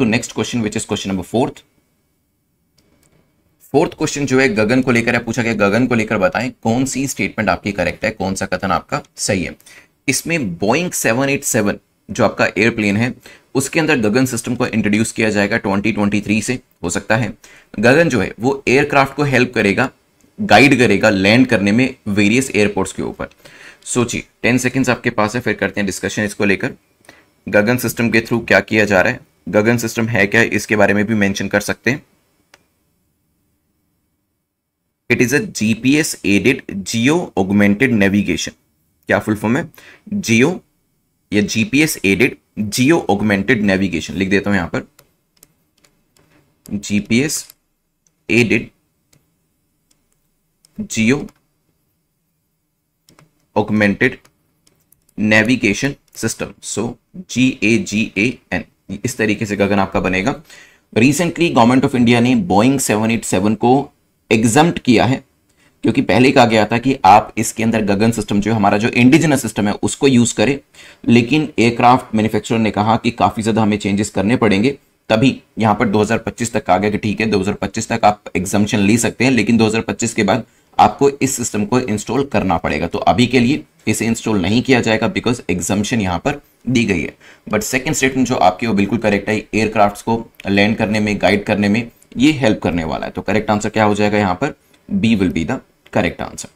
to next question which is question number fourth fourth question जो है गगन को लेकर पूछा गया गगन को लेकर बताएं कौन सी स्टेटमेंट आपकी करेक्ट है कौन सा कथन आपका सही है इसमें बोइंग 787 जो आपका एयरप्लेन है उसके अंदर गगन सिस्टम को इंट्रोड्यूस किया जाएगा 2023 से हो सकता है गगन जो है वो एयरक्राफ्ट को हेल्प करेगा गाइड करेगा लैंड करने में वेरियस एयरपोर्ट्स के ऊपर सोचिए टेन सेकेंड्स आपके पास है फिर करते हैं डिस्कशन इसको लेकर गगन सिस्टम के थ्रू क्या किया जा रहा है गगन सिस्टम है क्या इसके बारे में भी मेंशन कर सकते हैं it is a GPS aided geo augmented navigation क्या फुल फॉर्म है जियो या GPS aided geo augmented navigation लिख देता हूं यहां पर GPS aided geo augmented navigation system so G A G A N इस तरीके से गगन आपका बनेगा रिसेंटली गवर्नमेंट ऑफ इंडिया ने बोइंग 787 को एग्जाम किया है क्योंकि पहले कहा गया था कि आप इसके अंदर गगन सिस्टम जो हमारा जो इंडिजिनस सिस्टम है उसको यूज करें लेकिन एयरक्राफ्ट मैन्युफैक्चरर ने कहा कि काफी ज्यादा हमें चेंजेस करने पड़ेंगे तभी यहां पर 2025 तक आ गया कि ठीक है 2025 तक आप एग्जामेशन ले सकते हैं लेकिन 2025 के बाद आपको इस सिस्टम को इंस्टॉल करना पड़ेगा तो अभी के लिए इसे इंस्टॉल नहीं किया जाएगा बिकॉज एग्जामेशन यहां पर दी गई है बट सेकेंड स्टेटमेंट जो आपकी वो बिल्कुल करेक्ट है एयरक्राफ्ट को लैंड करने में गाइड करने में ये हेल्प करने वाला है तो करेक्ट आंसर क्या हो जाएगा यहाँ पर B will be the correct answer